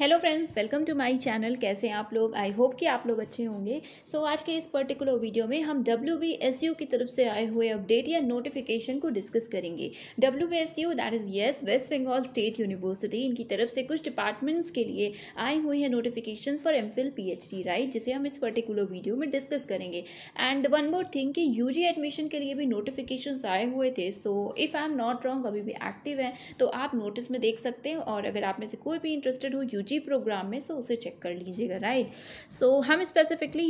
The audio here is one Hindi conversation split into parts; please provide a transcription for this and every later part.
Hello friends welcome to my channel कैसे हैं आप लोग आई होप कि आप लोग अच्छे होंगे सो so, आज के इस पर्टिकुलर वीडियो में हम डब्ल्यू बी एस यू की तरफ से आए हुए अपडेट या नोटिफिकेशन को डिस्कस करेंगे W B S U that is yes West Bengal state university इनकी तरफ से कुछ डिपार्टमेंट्स के लिए आए हुए हैं notification for M Phil P H D right जिसे हम इस पर्टिकुलर वीडियो में डिस्कस करेंगे एंड वन मोर थिंग कि यू जी एडमिशन के लिए भी नोटिफिकेशन आए हुए थे so if I am not wrong अभी भी एक्टिव है तो आप नोटिस में देख सकते हैं और अगर आप में से कोई भी इंटरेस्टेड हो यू जी प्रोग्राम में सो उसे चेक कर लीजिएगा राइट सो हम स्पेसिफिकली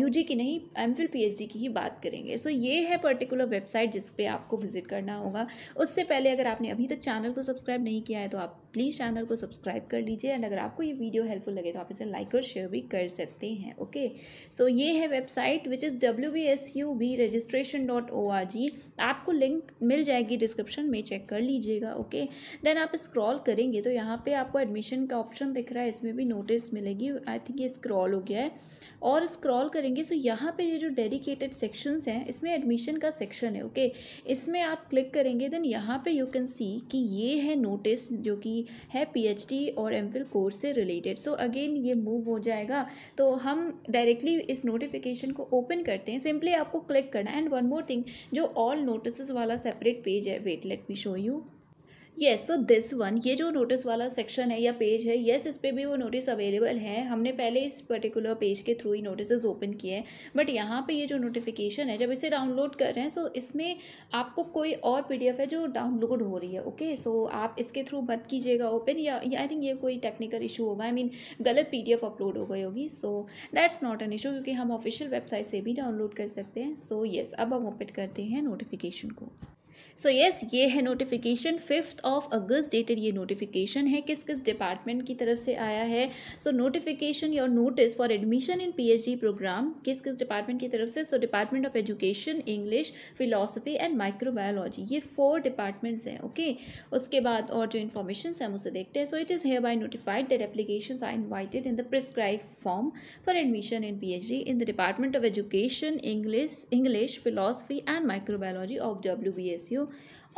यू जी की नहीं M Phil P H D की ही बात करेंगे सो so, ये है पर्टिकुलर वेबसाइट जिस पर आपको विजिट करना होगा उससे पहले अगर आपने अभी तक चैनल को सब्सक्राइब नहीं किया है तो आप प्लीज़ चैनल को सब्सक्राइब कर लीजिए एंड अगर आपको ये वीडियो हेल्पफुल लगे तो आप इसे लाइक और शेयर भी कर सकते हैं ओके सो so, ये है website which is W B S U B registration dot O R G आपको लिंक मिल जाएगी डिस्क्रिप्शन में चेक कर लीजिएगा ओके देन आप स्क्रॉल करेंगे तो यहाँ पे आपको एडमिशन का ऑप्शन दिख रहा है इसमें भी नोटिस मिलेगी आई थिंक ये स्क्रॉल हो गया है और स्क्रॉल करेंगे सो यहाँ पे ये जो डेडिकेटेड सेक्शंस हैं इसमें एडमिशन का सेक्शन है ओके इसमें आप क्लिक करेंगे देन यहाँ पे यू कैन सी कि ये है नोटिस जो कि है पीएचडी और एम कोर्स से रिलेटेड सो अगेन ये मूव हो जाएगा तो हम डायरेक्टली इस नोटिफिकेशन को ओपन करते हैं सिंपली आपको क्लिक करना एंड वन मोर थिंग जो ऑल नोटिस वाला सेपरेट पेज है wait let me show you yes तो दिस वन ये जो नोटिस वाला सेक्शन है या पेज है येस yes, इस पर भी वो नोटिस अवेलेबल है हमने पहले इस पर्टिकुलर पेज के थ्रू ही नोटिस ओपन किए हैं बट यहाँ पे ये जो नोटिफिकेशन है जब इसे डाउनलोड कर रहे हैं सो इसमें आपको कोई और पी है जो डाउनलोड हो रही है ओके okay? सो so, आप इसके थ्रू मत कीजिएगा ओपन या आई थिंक ये कोई टेक्निकल इशू होगा आई मीन गलत पी अपलोड हो गई होगी so that's not an issue क्योंकि हम ऑफिशियल वेबसाइट से भी डाउनलोड कर सकते हैं सो so, येस yes, अब हम ओपन करते हैं नोटिफिकेशन को सो so, येस yes, ये है notification fifth of August dated ये नोटिफिकेशन है किस किस डिपार्टमेंट की तरफ से आया है सो नोटिफिकेशन या notice for admission in PhD program किस किस डिपार्टमेंट की तरफ से so department of education English philosophy and microbiology ये फोर डिपार्टमेंट्स हैं ओके उसके बाद और जो इन्फॉर्मेशन है हम उसे देखते हैं so it is hereby notified that application are invited in the prescribe form for admission in P H D in the department of education English English philosophy and microbiology of W B S U you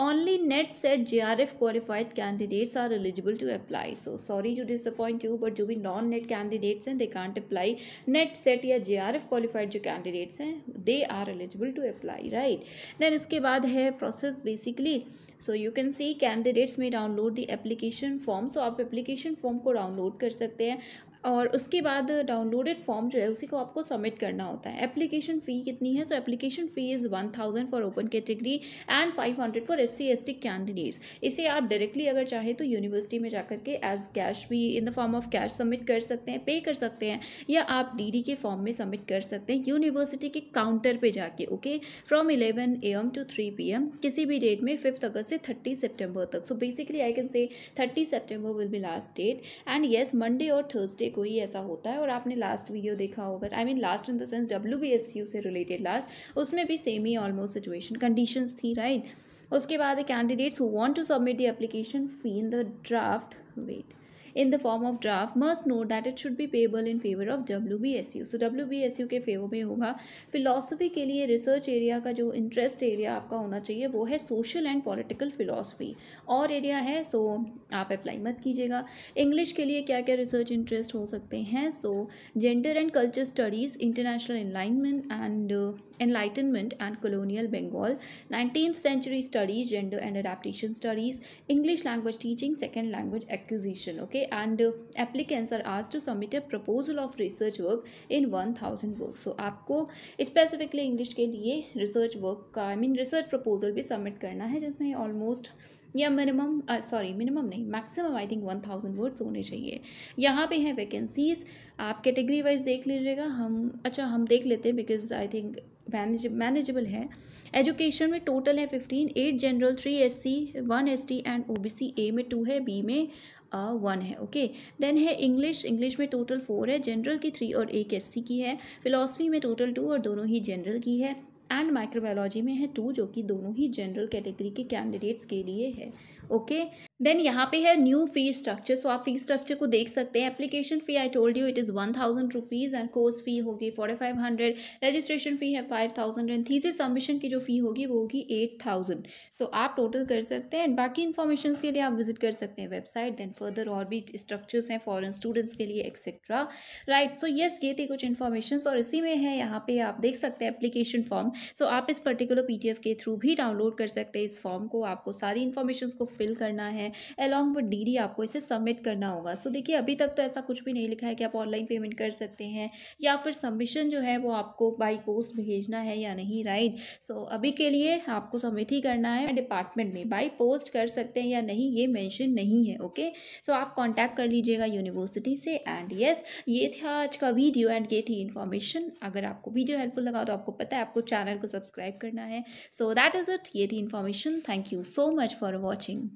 only net set jrf qualified candidates are eligible to apply so sorry to disappoint you but जो भी नॉन नेट कैंडिडेट्स हैं they can't apply NET SET या जे आर एफ क्वालिफाइड जो कैंडिडेट्स हैं they are eligible to apply right then इसके बाद है process basically so you can see candidates में download the application form so आप एप्लीकेशन फॉर्म को डाउनलोड कर सकते हैं और उसके बाद डाउनलोडेड फॉर्म जो है उसी को आपको सबमिट करना होता है एप्लीकेशन फ़ी कितनी है so application fee is one thousand for open category and five hundred for S C S T candidates इसे आप डायरेक्टली अगर चाहें तो यूनिवर्सिटी में जाकर के एज कैश भी in the form of cash submit कर सकते हैं पे कर सकते हैं या आप डी डी के फॉर्म में सबमिट कर सकते हैं यूनिवर्सिटी के काउंटर पर जाके okay from eleven A M to three P M किसी भी डेट में फिफ्थ अगस्त से थर्टी सेप्टेम्बर तक so basically I can say thirty September will be last date and yes Monday और थर्सडे कोई ऐसा होता है और आपने लास्ट वीडियो देखा होगा I mean last in the sense W B S C से रिलेटेड लास्ट उसमें भी सेम ही ऑलमोस्ट सिचुएशन कंडीशंस थी राइट right? उसके बाद candidates who want to submit the application fee in the draft wait in the form of draft must note that it should be payable in favor of WBSU. So WBSU के फेवर में होगा फिलॉसफी के लिए रिसर्च एरिया का जो इंटरेस्ट एरिया आपका होना चाहिए वो है सोशल एंड पॉलिटिकल फिलॉसफी और एरिया है सो so आप अप्लाई मत कीजिएगा इंग्लिश के लिए क्या क्या रिसर्च इंटरेस्ट हो सकते हैं so gender and culture studies international enlightenment and enlightenment and colonial bengal 19th century studies gender and adaptation studies english language teaching second language acquisition okay and applicants are आज to submit a proposal of research work in one thousand work so आपको स्पेसिफिकली इंग्लिश के लिए रिसर्च वर्क का आई मीन रिसर्च प्रपोजल भी सबमिट करना है जिसमें ऑलमोस्ट या मिनिमम सॉरी मिनिमम नहीं maximum I think one thousand words होने चाहिए यहाँ पे हैं वैकेंसीज आप कैटेगरी वाइज देख लीजिएगा हम अच्छा हम देख लेते हैं because I think manage manageable है एजुकेशन में टोटल है fifteen eight general three S C one S T and O B C A में टू है बी में वन uh, है ओके okay? देन है इंग्लिश इंग्लिश में टोटल फोर है जनरल की थ्री और एक एस सी की है फिलोसफी में टोटल टू और दोनों ही जनरल की है एंड माइक्रोबायोलॉजी में है टू जो कि दोनों ही जनरल कैटेगरी के कैंडिडेट्स के लिए है ओके देन यहाँ पे है न्यू फी स्ट्रक्चर सो आप फी स्ट्रक्चर को देख सकते हैं application fee I told you it is one thousand rupees and course fee होगी forty five hundred registration fee है five thousand and the submission की जो फ़ी होगी वो होगी एट थाउजेंड सो आप टोटल कर सकते हैं एंड बाकी इन्फॉर्मेशन के लिए आप विजिट कर सकते हैं वेबसाइट देन फर्दर और भी स्ट्रक्चर्स हैं फॉरन स्टूडेंट्स के लिए एक्सेट्रा राइट सो येस ये थे कुछ इन्फॉर्मेशन और इसी में है यहाँ पे आप देख सकते हैं एप्लीकेशन फॉर्म सो आप इस पर्टिकुलर पी के थ्रू भी डाउनलोड कर सकते हैं इस फॉर्म को आपको सारी इन्फॉर्मेशन को फिल करना है अलॉन्ग विद डी आपको इसे सबमिट करना होगा सो देखिए अभी तक तो ऐसा कुछ भी नहीं लिखा है कि आप ऑनलाइन पेमेंट कर सकते हैं या फिर सबमिशन जो है वो आपको बाई पोस्ट भेजना है या नहीं राइट सो अभी के लिए आपको सबमिट ही करना है डिपार्टमेंट में बाई पोस्ट कर सकते हैं या नहीं ये मैंशन नहीं है ओके सो आप कॉन्टैक्ट कर लीजिएगा यूनिवर्सिटी से एंड येस ये था आज का वीडियो एंड ये थी इन्फॉर्मेशन अगर आपको वीडियो हेल्पफुल लगा तो आपको पता है आपको चैनल को सब्सक्राइब करना है सो दैट इज़ इट ये थी information thank you so much for watching